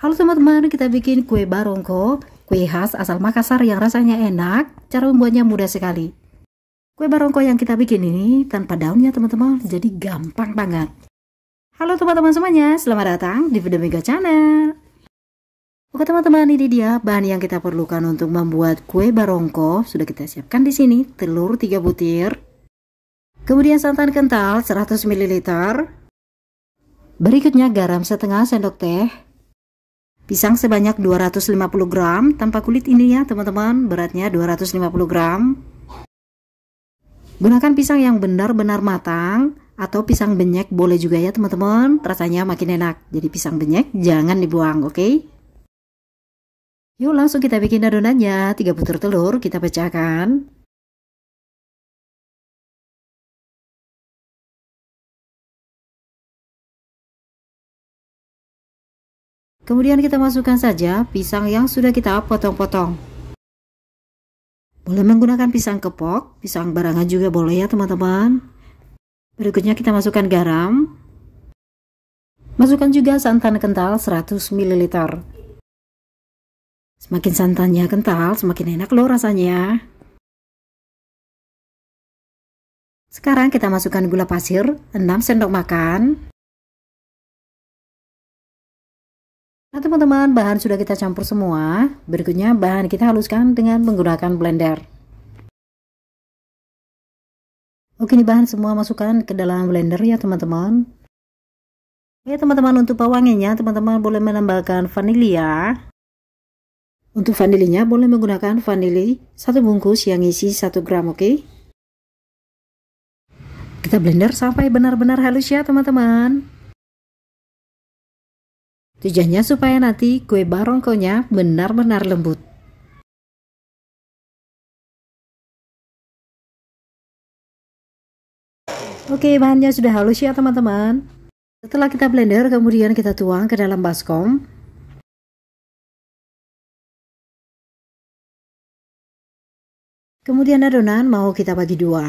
Halo teman-teman, kita bikin kue barongko, kue khas asal Makassar yang rasanya enak, cara membuatnya mudah sekali. Kue barongko yang kita bikin ini tanpa daunnya teman-teman, jadi gampang banget. Halo teman-teman semuanya, selamat datang di Video Mega Channel. Oke teman-teman, ini dia bahan yang kita perlukan untuk membuat kue barongko. Sudah kita siapkan di sini, telur 3 butir. Kemudian santan kental 100 ml. Berikutnya garam setengah sendok teh Pisang sebanyak 250 gram tanpa kulit ini ya teman-teman beratnya 250 gram Gunakan pisang yang benar-benar matang atau pisang benyek boleh juga ya teman-teman rasanya makin enak jadi pisang benyek jangan dibuang oke okay? Yuk langsung kita bikin adonannya 3 butir telur kita pecahkan Kemudian kita masukkan saja pisang yang sudah kita potong-potong. Boleh menggunakan pisang kepok, pisang barangan juga boleh ya teman-teman. Berikutnya kita masukkan garam. Masukkan juga santan kental 100 ml. Semakin santannya kental, semakin enak loh rasanya. Sekarang kita masukkan gula pasir 6 sendok makan. Nah teman-teman bahan sudah kita campur semua Berikutnya bahan kita haluskan dengan menggunakan blender Oke ini bahan semua masukkan ke dalam blender ya teman-teman Ya teman-teman untuk pewanginya teman-teman boleh menambahkan vanilia Untuk vanilinya boleh menggunakan vanili satu bungkus yang isi 1 gram oke Kita blender sampai benar-benar halus ya teman-teman Tujuannya supaya nanti kue barongkonya benar-benar lembut. Oke, bahannya sudah halus ya teman-teman. Setelah kita blender, kemudian kita tuang ke dalam baskom. Kemudian adonan mau kita bagi dua.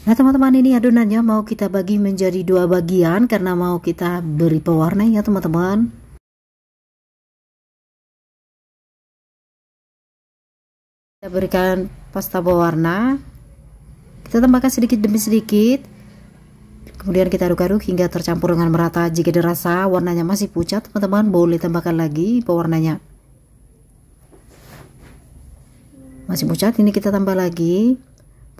Nah teman-teman ini adonannya mau kita bagi menjadi dua bagian karena mau kita beri pewarna ya teman-teman. Kita berikan pasta pewarna. Kita tambahkan sedikit demi sedikit. Kemudian kita aduk-aduk hingga tercampur dengan merata. Jika dirasa warnanya masih pucat teman-teman boleh tambahkan lagi pewarnanya. Masih pucat ini kita tambah lagi.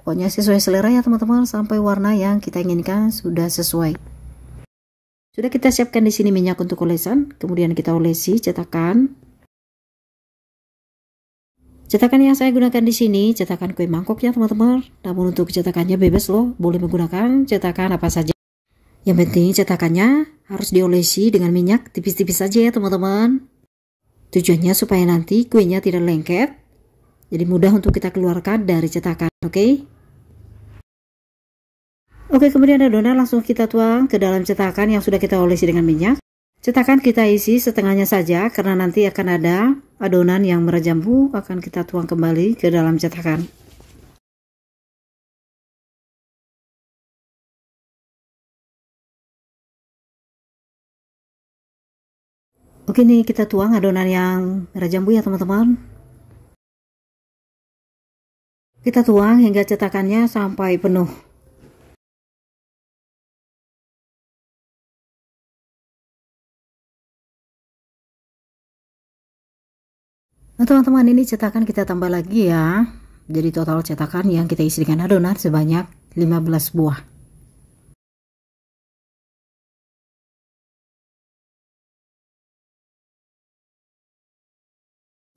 Pokoknya sesuai selera ya teman-teman sampai warna yang kita inginkan sudah sesuai. Sudah kita siapkan di sini minyak untuk olesan, kemudian kita olesi cetakan. Cetakan yang saya gunakan di sini cetakan kue mangkok ya teman-teman. Namun untuk cetakannya bebas loh, boleh menggunakan cetakan apa saja. Yang penting cetakannya harus diolesi dengan minyak tipis-tipis saja ya teman-teman. Tujuannya supaya nanti kuenya tidak lengket jadi mudah untuk kita keluarkan dari cetakan, oke? Okay? Oke, kemudian adonan langsung kita tuang ke dalam cetakan yang sudah kita olesi dengan minyak. Cetakan kita isi setengahnya saja karena nanti akan ada adonan yang merejambu akan kita tuang kembali ke dalam cetakan. Oke nih kita tuang adonan yang merajambu ya teman-teman. Kita tuang hingga cetakannya sampai penuh. Nah teman-teman ini cetakan kita tambah lagi ya. Jadi total cetakan yang kita isi dengan adonan sebanyak 15 buah.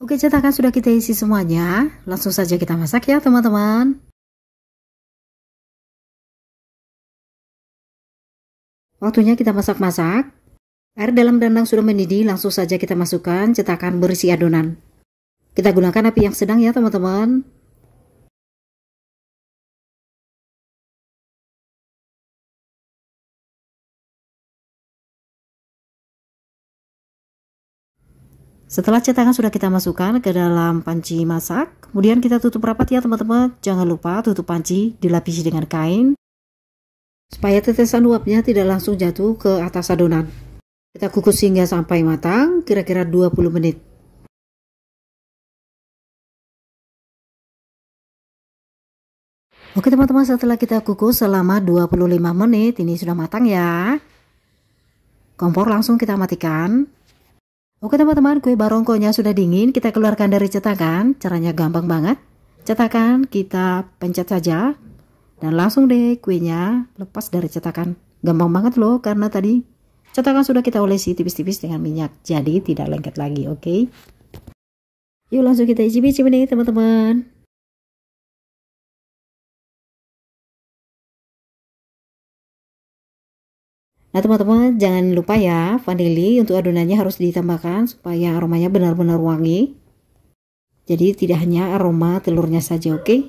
Oke cetakan sudah kita isi semuanya, langsung saja kita masak ya teman-teman. Waktunya kita masak-masak. Air dalam dandang sudah mendidih, langsung saja kita masukkan cetakan berisi adonan. Kita gunakan api yang sedang ya teman-teman. Setelah cetakan sudah kita masukkan ke dalam panci masak, kemudian kita tutup rapat ya teman-teman. Jangan lupa tutup panci dilapisi dengan kain supaya tetesan uapnya tidak langsung jatuh ke atas adonan. Kita kukus hingga sampai matang, kira-kira 20 menit. Oke teman-teman, setelah kita kukus selama 25 menit, ini sudah matang ya. Kompor langsung kita matikan. Oke teman-teman, kue barongkonya sudah dingin, kita keluarkan dari cetakan. Caranya gampang banget. Cetakan kita pencet saja dan langsung deh kuenya lepas dari cetakan. Gampang banget loh karena tadi cetakan sudah kita olesi tipis-tipis dengan minyak. Jadi tidak lengket lagi, oke? Okay? Yuk langsung kita icip-icip nih teman-teman. Nah teman-teman jangan lupa ya vanili untuk adonannya harus ditambahkan supaya aromanya benar-benar wangi. Jadi tidak hanya aroma telurnya saja oke. Okay?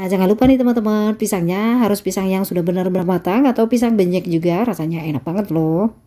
Nah jangan lupa nih teman-teman pisangnya harus pisang yang sudah benar-benar matang atau pisang benyek juga rasanya enak banget loh.